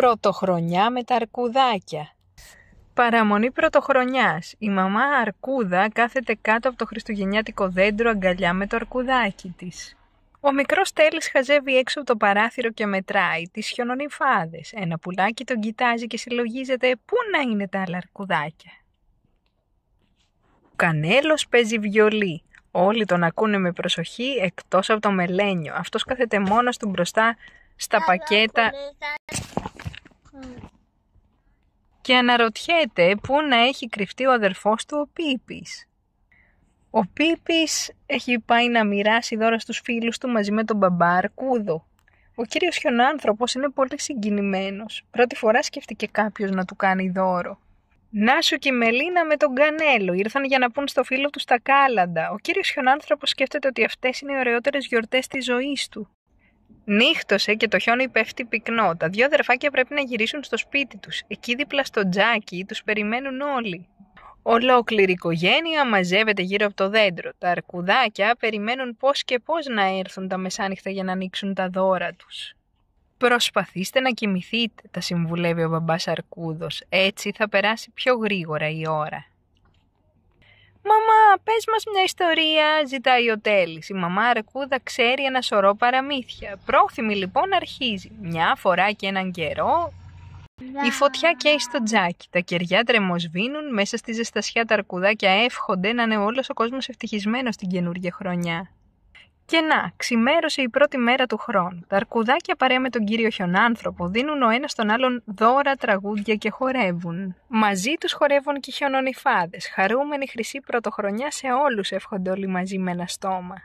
Πρωτοχρονιά με τα αρκουδάκια. Παραμονή πρωτοχρονιάς. Η μαμά Αρκούδα κάθεται κάτω από το χριστουγεννιάτικο δέντρο αγκαλιά με το αρκουδάκι της. Ο μικρός Τέλης χαζεύει έξω από το παράθυρο και μετράει τις χιονονιφάδες. Ένα πουλάκι τον κοιτάζει και συλλογίζεται πού να είναι τα άλλα αρκουδάκια. Ο Κανέλος παίζει βιολί. Όλοι τον ακούνε με προσοχή εκτός από το μελένιο. Αυτός κάθεται μόνος του μπροστά στα πακέτα και αναρωτιέται πού να έχει κρυφτεί ο αδερφός του ο Πίπης. Ο Πίπης έχει πάει να μοιράσει δώρα στους φίλους του μαζί με τον μπαμπά Αρκούδο. Ο κύριος χιονάνθρωπος είναι πολύ συγκινημένος. Πρώτη φορά σκέφτηκε κάποιος να του κάνει δώρο. Νάσο και Μελίνα με τον Κανέλο ήρθαν για να πούν στο φίλο τους τα κάλαντα. Ο κύριος χιονάνθρωπος σκέφτεται ότι αυτές είναι οι ωραιότερες γιορτές της ζωής του. Νύχτωσε και το χιόνι πέφτει πυκνό. Τα δύο αδερφάκια πρέπει να γυρίσουν στο σπίτι τους. Εκεί δίπλα στο τζάκι τους περιμένουν όλοι. Ολόκληρη οικογένεια μαζεύεται γύρω από το δέντρο. Τα αρκουδάκια περιμένουν πώς και πώς να έρθουν τα μεσάνυχτα για να ανοίξουν τα δώρα τους. Προσπαθήστε να κοιμηθείτε, τα συμβουλεύει ο μπαμπάς Αρκούδος. Έτσι θα περάσει πιο γρήγορα η ώρα. «Μαμά, πες μας μια ιστορία», ζητάει ο Τέλης. Η μαμά Αρκούδα ξέρει ένα σωρό παραμύθια. Πρόθυμη λοιπόν αρχίζει. Μια φορά και έναν καιρό... Η φωτιά καίει στο τζάκι. Τα κεριά τρεμοσβήνουν. Μέσα στη ζεστασιά τα αρκουδάκια εύχονται να είναι όλος ο κόσμος ευτυχισμένος την καινούργια χρονιά. Και να, ξημέρωσε η πρώτη μέρα του χρόνου. Τα αρκουδάκια παρέα με τον κύριο χιονάνθρωπο δίνουν ο ένας τον άλλον δώρα, τραγούδια και χορεύουν. Μαζί τους χορεύουν και χιονονιφάδες. χαρούμενη χρυσή πρωτοχρονιά σε όλους εύχονται όλοι μαζί με ένα στόμα.